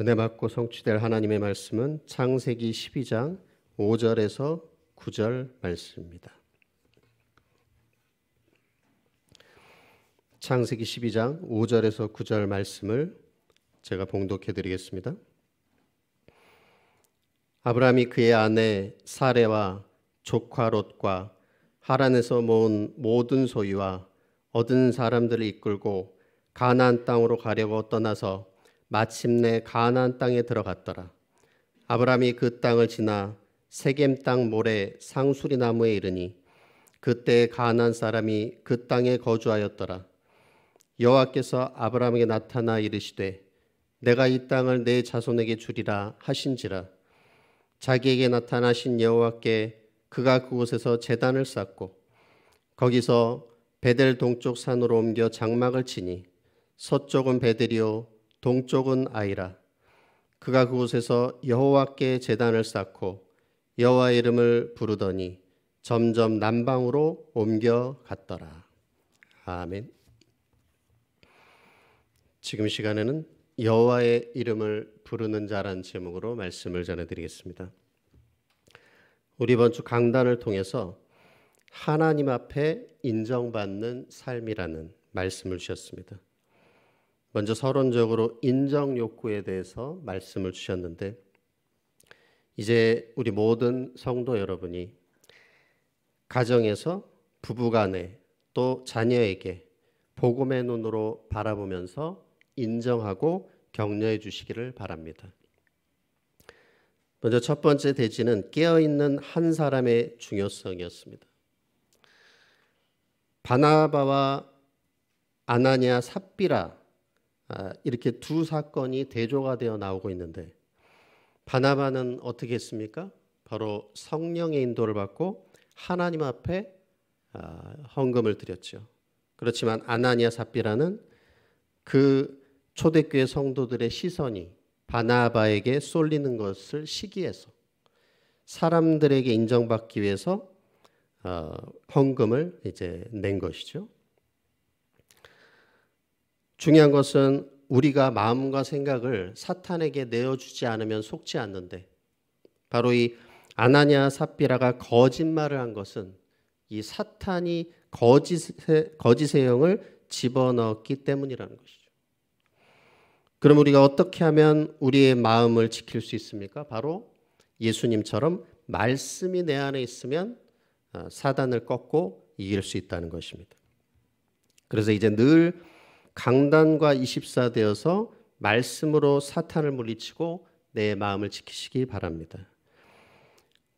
은혜 받고 성취될 하나님의 말씀은 창세기 12장 5절에서 9절 말씀입니다. 창세기 12장 5절에서 9절 말씀을 제가 봉독해 드리겠습니다. 아브라함이 그의 아내 사레와 조카 롯과 하란에서 모은 모든 소유와 얻은 사람들을 이끌고 가나안 땅으로 가려고 떠나서 마침내 가나안 땅에 들어갔더라. 아브라함이 그 땅을 지나 세겜 땅 모래 상수리 나무에 이르니 그때 가나안 사람이 그 땅에 거주하였더라. 여호와께서 아브라함에게 나타나 이르시되 내가 이 땅을 내 자손에게 주리라 하신지라 자기에게 나타나신 여호와께 그가 그곳에서 제단을 쌓고 거기서 베델 동쪽 산으로 옮겨 장막을 치니 서쪽은 베델이요 동쪽은 아이라 그가 그곳에서 여호와께 제단을 쌓고 여호와 이름을 부르더니 점점 남방으로 옮겨갔더라. 아멘. 지금 시간에는 여호와의 이름을 부르는 자란 제목으로 말씀을 전해드리겠습니다. 우리 이번 주 강단을 통해서 하나님 앞에 인정받는 삶이라는 말씀을 주셨습니다. 먼저 서론적으로 인정 욕구에 대해서 말씀을 주셨는데 이제 우리 모든 성도 여러분이 가정에서 부부간에 또 자녀에게 복음의 눈으로 바라보면서 인정하고 격려해 주시기를 바랍니다. 먼저 첫 번째 대지는 깨어있는 한 사람의 중요성이었습니다. 바나바와 아나냐 삽비라 아, 이렇게 두 사건이 대조가 되어 나오고 있는데 바나바는 어떻게 했습니까? 바로 성령의 인도를 받고 하나님 앞에 아, 헌금을 드렸죠. 그렇지만 아나니아 삽비라는 그 초대교회 성도들의 시선이 바나바에게 쏠리는 것을 시기해서 사람들에게 인정받기 위해서 어, 헌금을 이제 낸 것이죠. 중요한 것은 우리가 마음과 생각을 사탄에게 내어주지 않으면 속지 않는데 바로 이 아나냐 삽비라가 거짓말을 한 것은 이 사탄이 거짓의, 거짓의 영을 집어넣었기 때문이라는 것이죠. 그럼 우리가 어떻게 하면 우리의 마음을 지킬 수 있습니까? 바로 예수님처럼 말씀이 내 안에 있으면 어, 사단을 꺾고 이길 수 있다는 것입니다. 그래서 이제 늘 강단과 24되어서 말씀으로 사탄을 물리치고 내 마음을 지키시기 바랍니다.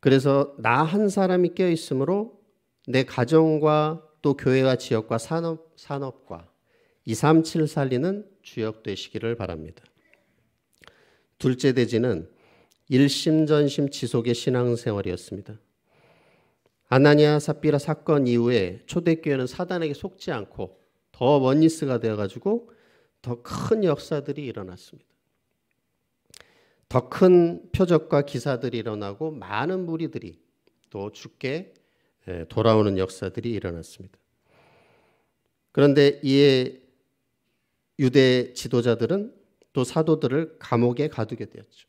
그래서 나 한 사람이 깨어 있으므로 내 가정과 또 교회와 지역과 산업 산업과 237 살리는 주역 되시기를 바랍니다. 둘째 대지는 일심전심 지속의 신앙생활이었습니다. 아나니아 삽비라 사건 이후에 초대교회는 사단에게 속지 않고 더 원리스가 되어가지고 더 큰 역사들이 일어났습니다. 더 큰 표적과 기사들이 일어나고 많은 무리들이 또 죽게 돌아오는 역사들이 일어났습니다. 그런데 이에 유대 지도자들은 또 사도들을 감옥에 가두게 되었죠.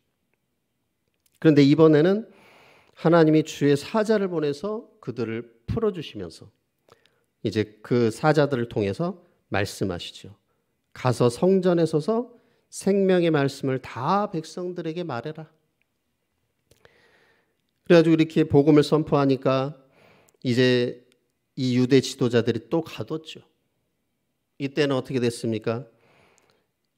그런데 이번에는 하나님이 주의 사자를 보내서 그들을 풀어주시면서 이제 그 사자들을 통해서 말씀하시죠. 가서 성전에 서서 생명의 말씀을 다 백성들에게 말해라. 그래가지고 이렇게 복음을 선포하니까 이제 이 유대 지도자들이 또 가뒀죠. 이때는 어떻게 됐습니까?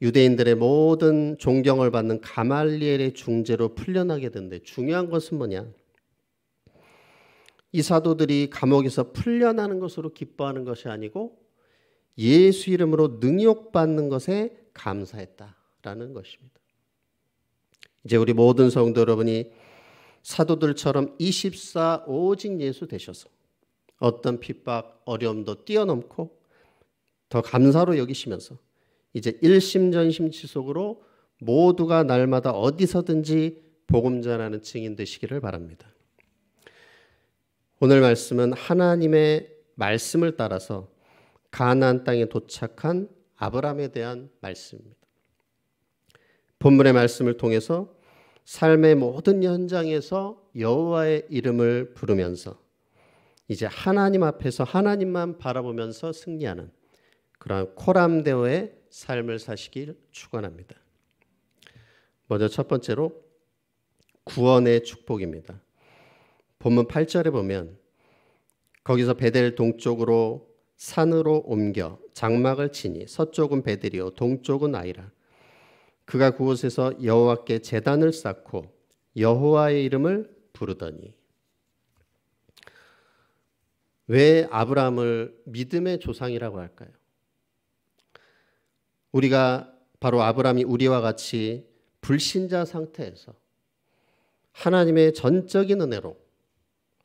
유대인들의 모든 존경을 받는 가말리엘의 중재로 풀려나게 된데 중요한 것은 뭐냐? 이 사도들이 감옥에서 풀려나는 것으로 기뻐하는 것이 아니고 예수 이름으로 능욕받는 것에 감사했다라는 것입니다. 이제 우리 모든 성도 여러분이 사도들처럼 24 오직 예수 되셔서 어떤 핍박, 어려움도 뛰어넘고 더 감사로 여기시면서 이제 일심전심 지속으로 모두가 날마다 어디서든지 복음 전하는 증인 되시기를 바랍니다. 오늘 말씀은 하나님의 말씀을 따라서 가나안 땅에 도착한 아브라함에 대한 말씀입니다. 본문의 말씀을 통해서 삶의 모든 현장에서 여호와의 이름을 부르면서 이제 하나님 앞에서 하나님만 바라보면서 승리하는 그러 코람데오의 삶을 사시길 축원합니다. 먼저 첫 번째로 구원의 축복입니다. 본문 8절에 보면 거기서 베델 동쪽으로 산으로 옮겨 장막을 치니 서쪽은 베델이요 동쪽은 아이라 그가 그곳에서 여호와께 제단을 쌓고 여호와의 이름을 부르더니 왜 아브라함을 믿음의 조상이라고 할까요? 우리가 바로 아브라함이 우리와 같이 불신자 상태에서 하나님의 전적인 은혜로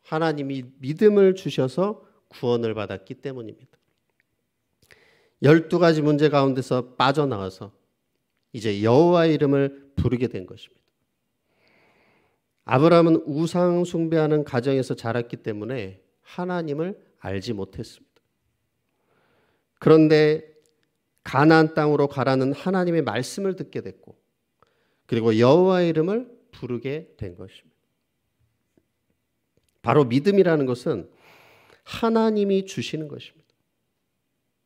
하나님이 믿음을 주셔서 구원을 받았기 때문입니다. 열두 가지 문제 가운데서 빠져나와서 이제 여호와 이름을 부르게 된 것입니다. 아브라함은 우상 숭배하는 가정에서 자랐기 때문에 하나님을 알지 못했습니다. 그런데 가나안 땅으로 가라는 하나님의 말씀을 듣게 됐고 그리고 여호와 이름을 부르게 된 것입니다. 바로 믿음이라는 것은 하나님이 주시는 것입니다.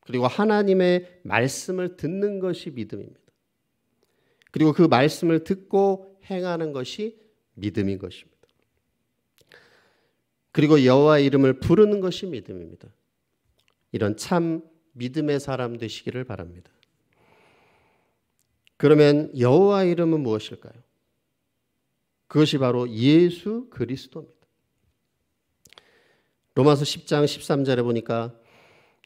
그리고 하나님의 말씀을 듣는 것이 믿음입니다. 그리고 그 말씀을 듣고 행하는 것이 믿음인 것입니다. 그리고 여호와 이름을 부르는 것이 믿음입니다. 이런 참 믿음의 사람 되시기를 바랍니다. 그러면 여호와 이름은 무엇일까요? 그것이 바로 예수 그리스도입니다. 로마서 10장 13절에 보니까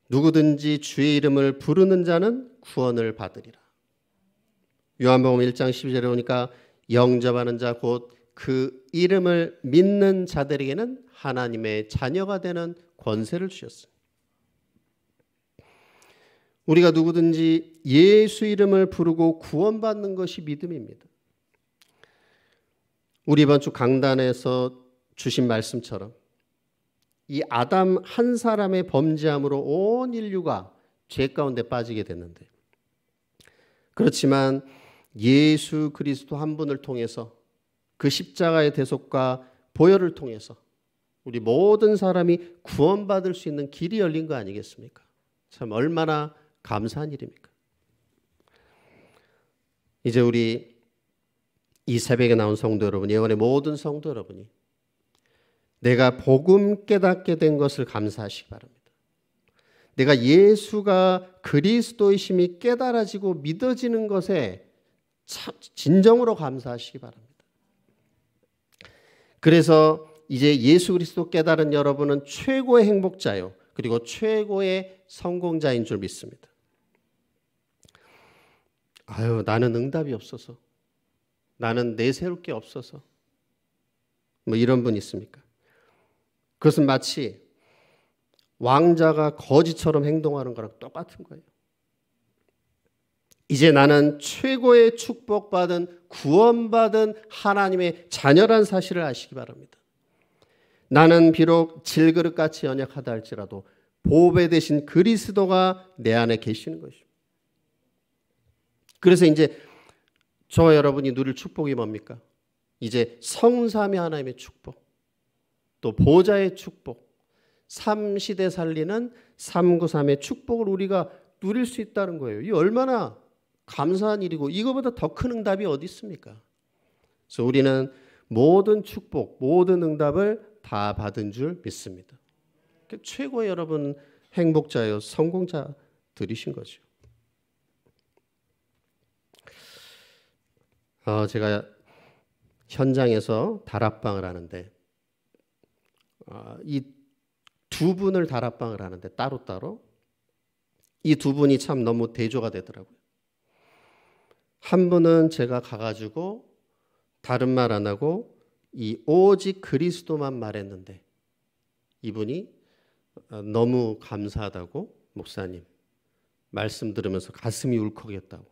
누구든지 주의 이름을 부르는 자는 구원을 받으리라. 요한복음 1장 12절에 보니까 영접하는 자 곧 그 이름을 믿는 자들에게는 하나님의 자녀가 되는 권세를 주셨습니다 우리가 누구든지 예수 이름을 부르고 구원받는 것이 믿음입니다. 우리 이번 주 강단에서 주신 말씀처럼 이 아담 한 사람의 범죄함으로 온 인류가 죄 가운데 빠지게 됐는데 그렇지만 예수 그리스도 한 분을 통해서 그 십자가의 대속과 보혈을 통해서 우리 모든 사람이 구원받을 수 있는 길이 열린 거 아니겠습니까? 참 얼마나 감사한 일입니까? 이제 우리 이 새벽에 나온 성도 여러분, 예원의 모든 성도 여러분이 내가 복음 깨닫게 된 것을 감사하시기 바랍니다. 내가 예수가 그리스도이심이 깨달아지고 믿어지는 것에 진정으로 감사하시기 바랍니다. 그래서 이제 예수 그리스도 깨달은 여러분은 최고의 행복자요. 그리고 최고의 성공자인 줄 믿습니다. 아유, 나는 응답이 없어서. 나는 내세울 게 없어서. 뭐 이런 분 있습니까? 그것은 마치 왕자가 거지처럼 행동하는 거랑 똑같은 거예요. 이제 나는 최고의 축복받은 구원받은 하나님의 자녀란 사실을 아시기 바랍니다. 나는 비록 질그릇같이 연약하다 할지라도 보배 대신 그리스도가 내 안에 계시는 것입니다. 그래서 이제 저와 여러분이 누릴 축복이 뭡니까? 이제 성삼위 하나님의 축복. 또 보좌의 축복, 삼시대 살리는 삼구삼의 축복을 우리가 누릴 수 있다는 거예요. 이 얼마나 감사한 일이고 이거보다 더 큰 응답이 어디 있습니까? 그래서 우리는 모든 축복, 모든 응답을 다 받은 줄 믿습니다. 최고의 여러분 행복자요, 성공자들이신 거죠. 어, 제가 현장에서 다락방을 하는데 어, 이두 분을 다락방을 하는데 따로따로 이 두 분이 참 너무 대조가 되더라고요. 한 분은 제가 가가지고 다른 말 안 하고 이 오직 그리스도만 말했는데 이분이 어, 너무 감사하다고 목사님 말씀 들으면서 가슴이 울컥했다고.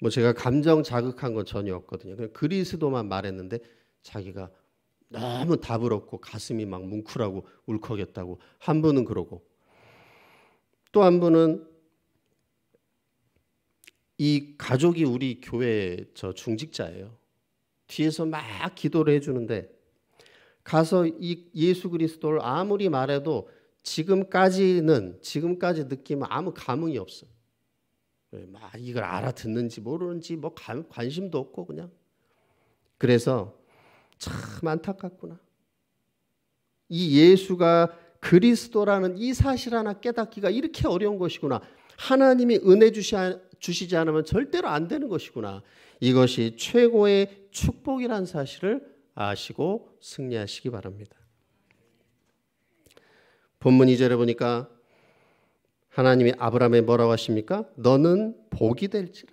뭐 제가 감정 자극한 건 전혀 없거든요. 그냥 그리스도만 말했는데 자기가 너무 다부 얻고 가슴이 막 뭉클하고 울컥했다고 한 분은 그러고 또 한 분은 이 가족이 우리 교회 저 중직자예요. 뒤에서 막 기도를 해주는데 가서 이 예수 그리스도를 아무리 말해도 지금까지는 지금까지 느낌은 아무 감흥이 없어. 막 이걸 알아듣는지 모르는지 뭐 관심도 없고 그냥 그래서 참 안타깝구나. 이 예수가 그리스도라는 이 사실 하나 깨닫기가 이렇게 어려운 것이구나. 하나님이 은혜 주시지 않으면 절대로 안 되는 것이구나. 이것이 최고의 축복이란 사실을 아시고 승리하시기 바랍니다. 본문 2절에 보니까 하나님이 아브라함에 뭐라고 하십니까? 너는 복이 될지라.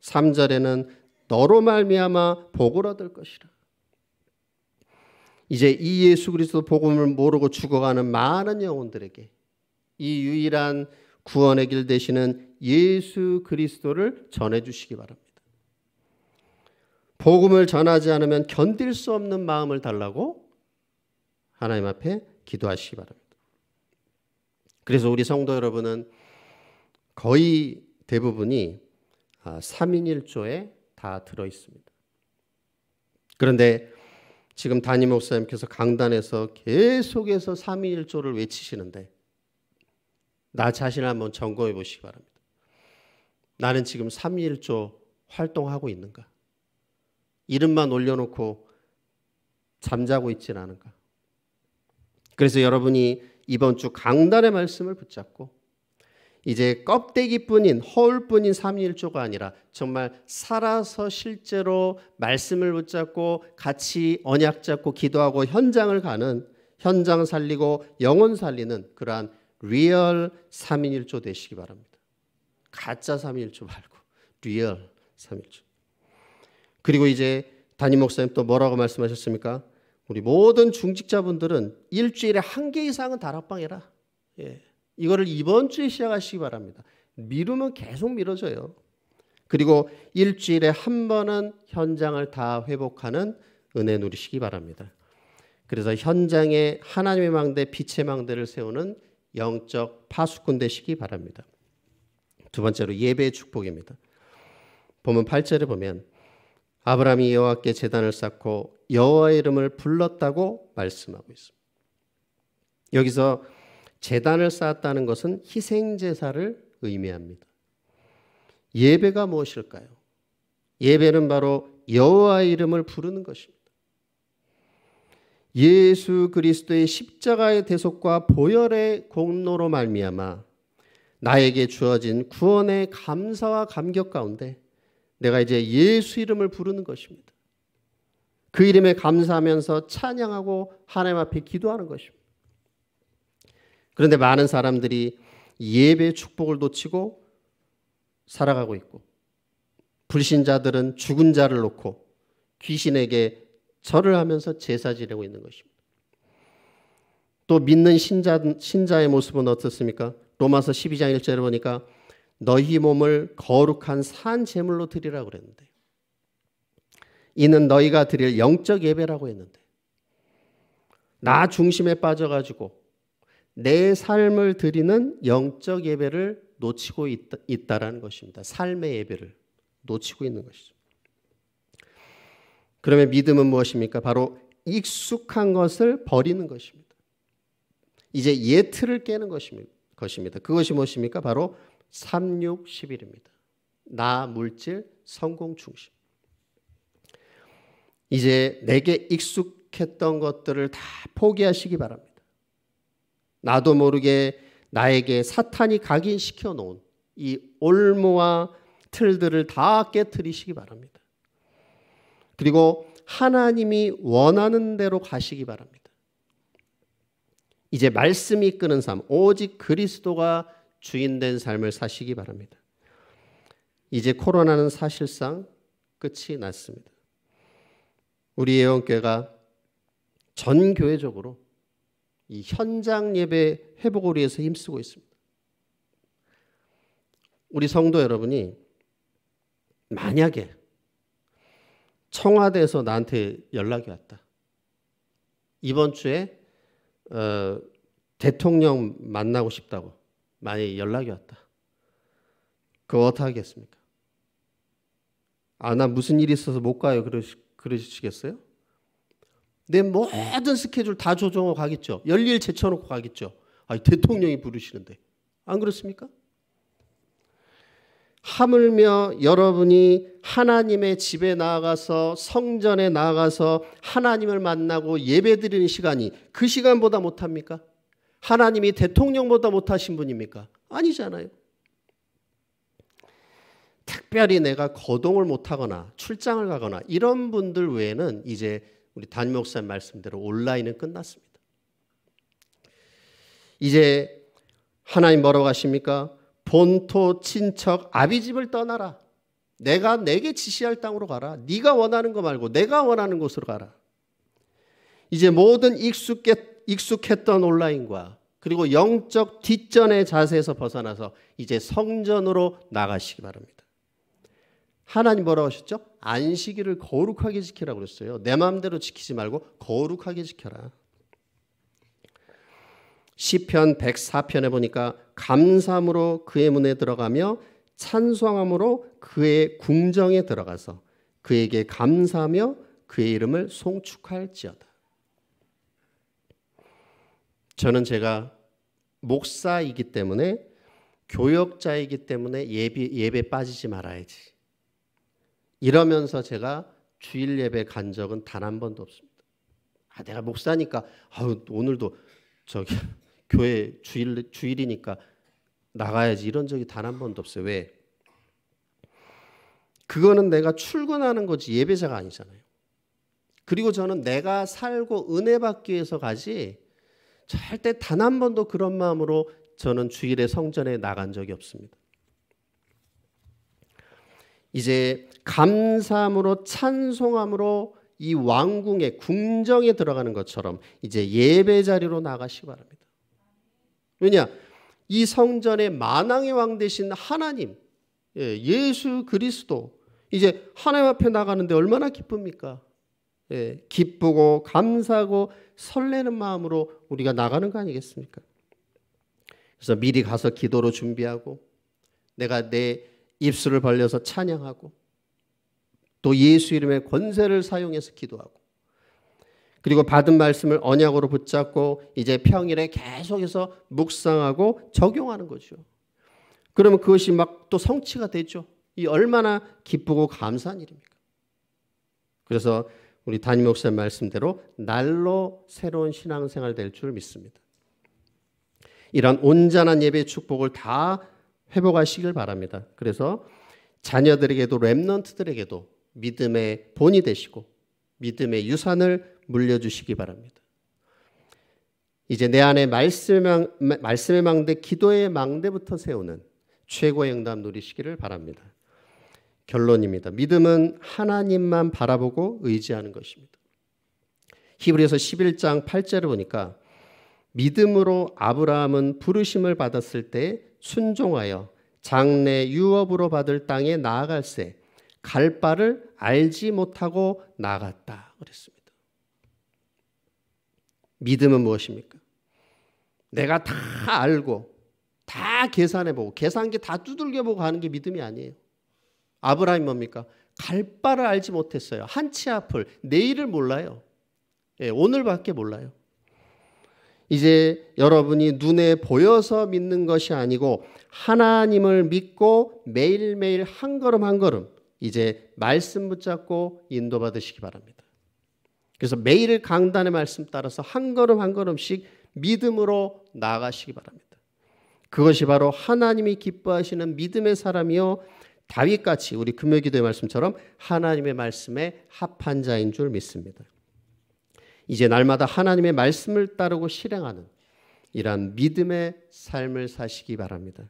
3절에는 너로 말미암아 복을 얻을 것이라. 이제 이 예수 그리스도 복음을 모르고 죽어가는 많은 영혼들에게 이 유일한 구원의 길 되시는 예수 그리스도를 전해 주시기 바랍니다. 복음을 전하지 않으면 견딜 수 없는 마음을 달라고 하나님 앞에 기도하시기 바랍니다. 그래서 우리 성도 여러분은 거의 대부분이 3인 아, 1조에 다 들어 있습니다. 그런데 지금 담임 목사님께서 강단에서 계속해서 삼위일조를 외치시는데 나 자신을 한번 점검해 보시기 바랍니다. 나는 지금 삼위일조 활동하고 있는가? 이름만 올려놓고 잠자고 있지는 않은가? 그래서 여러분이 이번 주 강단의 말씀을 붙잡고 이제 껍데기뿐인 허울뿐인 삼위일조가 아니라 정말 살아서 실제로 말씀을 붙잡고 같이 언약 잡고 기도하고 현장을 가는 현장 살리고 영혼 살리는 그러한 리얼 삼인일조 되시기 바랍니다. 가짜 삼인일조 말고 리얼 삼인일조. 그리고 이제 담임 목사님 또 뭐라고 말씀하셨습니까? 우리 모든 중직자분들은 일주일에 한 개 이상은 다락방해라. 예. 이거를 이번 주에 시작하시기 바랍니다. 미루면 계속 미뤄져요. 그리고 일주일에 한 번은 현장을 다 회복하는 은혜 누리시기 바랍니다. 그래서 현장에 하나님의 망대, 빛의 망대를 세우는 영적 파수꾼 되시기 바랍니다. 두 번째로 예배의 축복입니다. 보면 8절에 보면 아브라함이 여호와께 제단을 쌓고 여호와의 이름을 불렀다고 말씀하고 있습니다. 여기서 재단을 쌓았다는 것은 희생 제사를 의미합니다. 예배가 무엇일까요? 예배는 바로 여호와 이름을 부르는 것입니다. 예수 그리스도의 십자가의 대속과 보혈의 공로로 말미암아 나에게 주어진 구원의 감사와 감격 가운데 내가 이제 예수 이름을 부르는 것입니다. 그 이름에 감사하면서 찬양하고 하나님 앞에 기도하는 것입니다. 그런데 많은 사람들이 예배 축복을 놓치고 살아가고 있고 불신자들은 죽은 자를 놓고 귀신에게 절을 하면서 제사 지내고 있는 것입니다. 또 믿는 신자, 신자의 모습은 어떻습니까? 로마서 12장 1절에 보니까 너희 몸을 거룩한 산 제물로 드리라 그랬는데 이는 너희가 드릴 영적 예배라고 했는데 나 중심에 빠져가지고 내 삶을 드리는 영적 예배를 놓치고 있다, 라는 것입니다. 삶의 예배를 놓치고 있는 것이죠. 그러면 믿음은 무엇입니까? 바로 익숙한 것을 버리는 것입니다. 이제 예틀을 깨는 것입니다. 그것이 무엇입니까? 바로 3611입니다. 나, 물질, 성공, 중심. 이제 내게 익숙했던 것들을 다 포기하시기 바랍니다. 나도 모르게 나에게 사탄이 각인시켜 놓은 이 올무와 틀들을 다 깨뜨리시기 바랍니다. 그리고 하나님이 원하는 대로 가시기 바랍니다. 이제 말씀이 끄는 삶, 오직 그리스도가 주인된 삶을 사시기 바랍니다. 이제 코로나는 사실상 끝이 났습니다. 우리 예원교회가 전 교회적으로 이 현장 예배 회복을 위해서 힘쓰고 있습니다. 우리 성도 여러분이 만약에 청와대에서 나한테 연락이 왔다. 이번 주에 어, 대통령 만나고 싶다고 만약 연락이 왔다. 그거 어떻게 하겠습니까? 아, 나 무슨 일이 있어서 못 가요. 그러시, 그러시겠어요? 내 모든 스케줄 다 조정하고 가겠죠. 열일 제쳐놓고 가겠죠. 아니, 대통령이 부르시는데. 안 그렇습니까? 하물며 여러분이 하나님의 집에 나아가서 성전에 나아가서 하나님을 만나고 예배 드리는 시간이 그 시간보다 못합니까? 하나님이 대통령보다 못하신 분입니까? 아니잖아요. 특별히 내가 거동을 못하거나 출장을 가거나 이런 분들 외에는 이제 우리 단임 목사님 말씀대로 온라인은 끝났습니다. 이제 하나님 뭐라고 가십니까? 본토 친척 아비집을 떠나라. 내가 내게 지시할 땅으로 가라. 네가 원하는 거 말고 내가 원하는 곳으로 가라. 이제 모든 익숙했, 익숙했던 온라인과 그리고 영적 뒷전의 자세에서 벗어나서 이제 성전으로 나가시기 바랍니다. 하나님 뭐라고 하셨죠? 안식일을 거룩하게 지키라 그랬어요. 내 마음대로 지키지 말고 거룩하게 지켜라. 시편 104편에 보니까 감사함으로 그의 문에 들어가며 찬송함으로 그의 궁정에 들어가서 그에게 감사하며 그의 이름을 송축할지어다. 저는 제가 목사이기 때문에 교역자이기 때문에 예배, 예배 빠지지 말아야지. 이러면서 제가 주일 예배 간 적은 단 한 번도 없습니다. 아, 내가 목사니까 아우, 오늘도 저기 교회 주일 주일이니까 나가야지 이런 적이 단 한 번도 없어요. 왜? 그거는 내가 출근하는 거지 예배자가 아니잖아요. 그리고 저는 내가 살고 은혜 받기 위해서 가지 절대 단 한 번도 그런 마음으로 저는 주일에 성전에 나간 적이 없습니다. 이제 감사함으로 찬송함으로 이 왕궁의 궁정에 들어가는 것처럼 이제 예배 자리로 나가시기 바랍니다. 왜냐? 이 성전의 만왕의 왕 되신 하나님, 예, 예수 그리스도, 이제 하나님 앞에 나가는데 얼마나 기쁩니까? 예, 기쁘고 감사하고 설레는 마음으로 우리가 나가는 거 아니겠습니까? 그래서 미리 가서 기도로 준비하고 내가 내 입술을 벌려서 찬양하고 또 예수 이름의 권세를 사용해서 기도하고 그리고 받은 말씀을 언약으로 붙잡고 이제 평일에 계속해서 묵상하고 적용하는 거죠. 그러면 그것이 막 또 성취가 되죠. 이 얼마나 기쁘고 감사한 일입니까? 그래서 우리 담임 목사님 말씀대로 날로 새로운 신앙생활 될 줄 믿습니다. 이런 온전한 예배 축복을 다 회복하시길 바랍니다. 그래서 자녀들에게도 렘넌트들에게도 믿음의 본이 되시고 믿음의 유산을 물려주시기 바랍니다. 이제 내 안에 말씀의, 말씀의 망대, 기도의 망대부터 세우는 최고의 응답 누리시기를 바랍니다. 결론입니다. 믿음은 하나님만 바라보고 의지하는 것입니다. 히브리서 11장 8절을 보니까 믿음으로 아브라함은 부르심을 받았을 때 순종하여 장래 유업으로 받을 땅에 나아갈세 갈 바를 알지 못하고 나갔다 그랬습니다. 믿음은 무엇입니까? 내가 다 알고 다 계산해 보고 계산기 다 두들겨 보고 하는 게 믿음이 아니에요. 아브라함이 뭡니까? 갈 바를 알지 못했어요. 한 치 앞을 내일을 몰라요. 예, 오늘밖에 몰라요. 이제 여러분이 눈에 보여서 믿는 것이 아니고 하나님을 믿고 매일매일 한 걸음 한 걸음 이제 말씀 붙잡고 인도받으시기 바랍니다. 그래서 매일 강단의 말씀 따라서 한 걸음 한 걸음씩 믿음으로 나아가시기 바랍니다. 그것이 바로 하나님이 기뻐하시는 믿음의 사람이요 다윗같이 우리 금요기도의 말씀처럼 하나님의 말씀에 합한 자인 줄 믿습니다. 이제 날마다 하나님의 말씀을 따르고 실행하는 이러한 믿음의 삶을 사시기 바랍니다.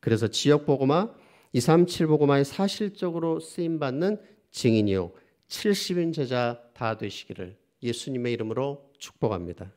그래서 지역 보고마 237 보고마에 사실적으로 쓰임 받는 증인이요 70인 제자 다 되시기를 예수님의 이름으로 축복합니다.